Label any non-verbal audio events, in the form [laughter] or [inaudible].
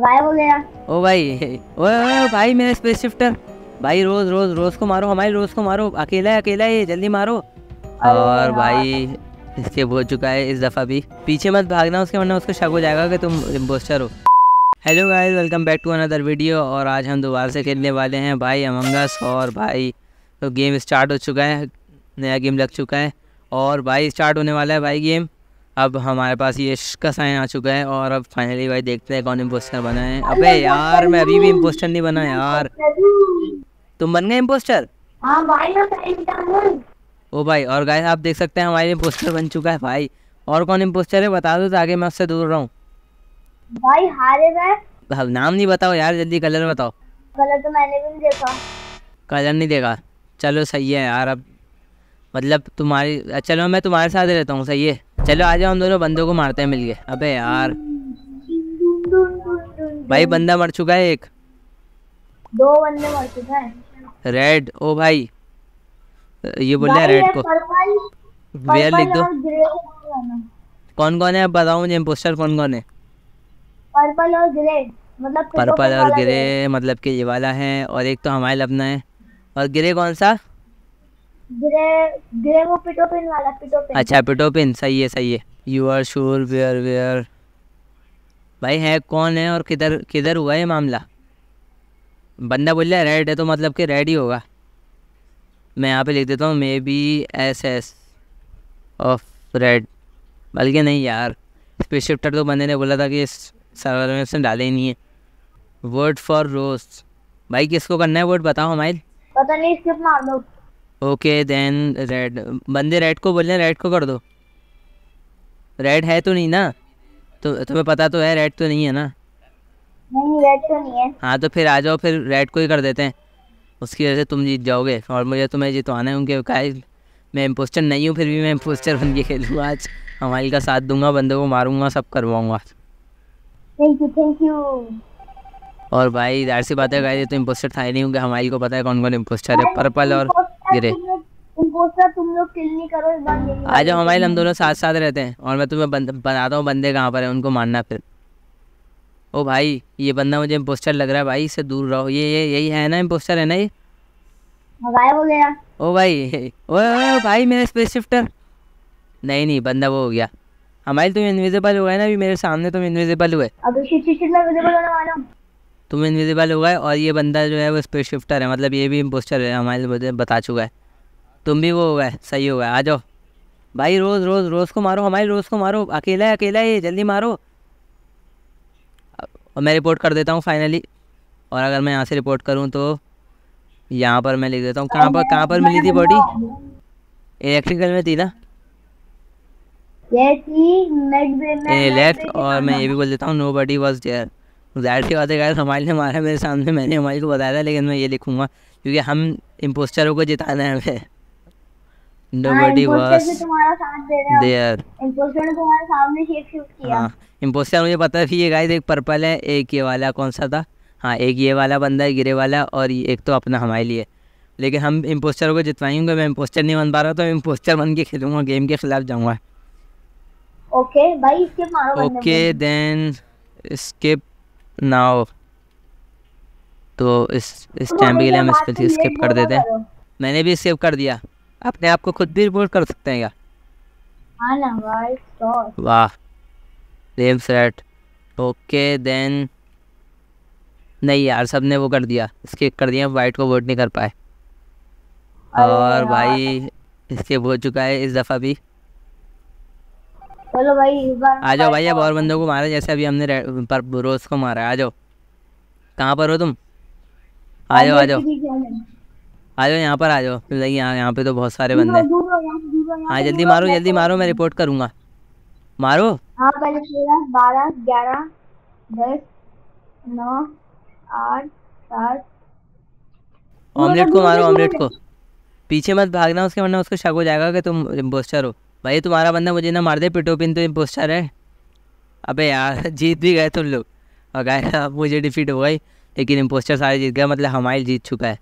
गया ओ भाई ओ, भाई मेरा स्पेस शिफ्टर भाई रोज रोज रोज को मारो हमारी रोज को मारो अकेला है अकेला है जल्दी मारो और भाई इसके हो चुका है इस दफ़ा भी पीछे मत भागना उसके वरना उसको शक हो जाएगा कि तुम इम्पोस्टर हो hello guys welcome back to another video और आज हम दोबारा से खेलने वाले हैं भाई अमंगस और भाई तो गेम स्टार्ट हो चुका है नया गेम लग चुका है और भाई स्टार्ट होने वाला है भाई गेम अब हमारे पास ये का साइन आ चुका है और अब फाइनली भाई देखते हैं कौन इम्पोस्टर बना है अबे यार मैं अभी भी इम्पोस्टर नहीं बना यार तुम बन गए इम्पोस्टर हाँ तो ओ भाई और गाय आप देख सकते हैं हमारे इम्पोस्टर बन चुका है भाई और कौन इम्पोस्टर है बता दो ताकि मैं उससे दूर रहूँ भाई हारे नाम नहीं बताओ यार जल्दी कलर बताओ कलर तो मैंने भी देखा कलर नहीं देखा चलो सही है यार अब मतलब तुम्हारी चलो मैं तुम्हारे साथ रहता हूँ सही है चलो आ जाओ हम दोनों बंदों को मारते हैं मिल गए अबे यार भाई बंदा मर चुका है एक दो बंदे मर चुके हैं रेड ओ भाई ये बोल रहा है रेड को वेयर लिख दो कौन कौन है अब बताओ मुझे इम्पोस्टर कौन कौन है पर्पल और ग्रे मतलब पर्पल और ग्रे मतलब कि ये वाला है और एक तो हमारे अपना है और ग्रे कौन सा ग्रे वो पिटोपिन वाला पिटोपिन अच्छा पिटोपिन सही है सही है you are sure where where भाई है कौन है और किधर किधर हुआ है मामला बंदा बोल रहा है रेड है तो मतलब कि रेड ही होगा मैं यहाँ पे लिख देता हूँ maybe S S of red बल्कि नहीं यार स्पेस शिफ्टर तो बंदे ने बोला था कि इस सर्वर में उसने डाले ही नहीं है वर्ड फॉर रोस्ट भाई किसको करना है वर्ड बताओ हमारे पता नहीं स्किप मार दो ओके देन रेड बंदे रेड को बोल रहे रेड को कर दो रेड है तो नहीं ना तो तुम्हें पता तो है रेड तो नहीं है ना नहीं रेड तो नहीं है हाँ तो फिर आ जाओ फिर रेड को ही कर देते हैं उसकी वजह से तुम जीत जाओगे और मुझे तुम्हें तो जितवाना है उनके काय मैं इम्पोस्टर नहीं हूँ फिर भी मैं इम्पोस्टर बन के खेलूँगा आज हमारी का साथ दूंगा बंदे को मारूंगा सब करवाऊंगा थैंक यू थैंक यू और भाई जाहिर सी बात है गाइस ये तो इम्पोस्टर था ही नहीं क्योंकि हमारी को पता है कौन कौन इम्पोस्टर है पर्पल और गिरे आ जाओ हमारे हम दोनों साथ साथ रहते हैं और मैं तुम्हें बताता हूँ बंदे कहाँ पर है उनको मानना फिर ओ भाई ये बंदा मुझे इम्पोस्टर लग रहा है भाई इससे दूर रहो ये ये यही है ना इम्पोस्टर है ना ये हो गया ओ भाई ओ, ओ, ओ भाई मेरा स्पेस शिफ्टर नहीं नहीं बंदा वो हो गया हमारे तुम इनविजिबल हुआ है ना अभी मेरे सामने तुम इनविजिबल हुए अभी तुम इनविजिबल हो गए और ये बंदा जो है वो स्पेस शिफ्टर है मतलब ये भी इम्पोस्टर है हमारे मुझे बता चुका है तुम भी वो हो गए सही हो गए आ जाओ भाई रोज़ रोज़ रोज़ को मारो हमारे रोज़ को मारो अकेला है अकेला है जल्दी मारो और मैं रिपोर्ट कर देता हूँ फाइनली और अगर मैं यहाँ से रिपोर्ट करूँ तो यहाँ पर मैं लिख देता हूँ कहाँ पर कहाँ पर मिली थी बॉडी इलेक्ट्रिकल में थी ना ये थी लेफ्ट और मैं ये भी बोल देता हूँ नो बॉडी वॉज डेयर जाहिर सी बात है गैर हमारे ने मारा मेरे सामने मैंने हमारे को बताया था लेकिन मैं ये लिखूंगा क्योंकि हम इम्पोस्टरों को जिताना है हमें नोबडी वाज देयर इम्पोस्टर ने तुम्हारे सामने शूट किया हाँ इम्पोस्टर मुझे पता है ये गाइस एक पर्पल है एक ये वाला कौन सा था हाँ एक ये वाला बंदा है गिरे वाला और एक तो अपना हमारे लिए लेकिन हम इम्पोस्टर को जितवाएंगे मैं इम्पोस्टर नहीं बन पा रहा तो इम्पोस्टर बन के खेलूंगा गेम के खिलाफ जाऊंगा ओके भाई स्किप मारो ओके देन स्किप नाउ तो इस इस टाइम तो के लिए हम इस स्किप कर देते हैं मैंने भी स्किप कर दिया अपने आप को खुद भी रिपोर्ट कर सकते हैं क्या हाँ वाह रेम सेट ओके देन नहीं यार सब ने वो कर दिया स्किप कर दिया वाइट को वोट नहीं कर पाए और भाई इसके हो चुका है इस दफ़ा भी चलो भाई आ जाओ भाई अब और बंदों को मारा जैसे अभी हमने पर रोज को मारा आ जाओ कहाँ पर हो तुम आ जाओ आ जाओ आ जाओ यहाँ पर आ जाओ यहाँ यहाँ पे तो बहुत सारे बंदे हैं हाँ जल्दी मारो जल्दी मारो मैं तो रिपोर्ट करूँगा मारो हाँ पहले तेरह बारह ग्यारह दस नौ आठ सात ऑमलेट को मारो ऑमलेट को पीछे मत भागना उसके वरना उसको शक हो जाएगा कि तुम इम्पोस्टर हो भाई तुम्हारा बंदा मुझे ना मार दे पिटोपिन तो इम्पोस्टर है अबे यार [laughs] जीत भी गए तुम लोग और गए अब मुझे डिफीट हो गई लेकिन इम्पोस्टर सारे जीत गए मतलब हमारे जीत चुका है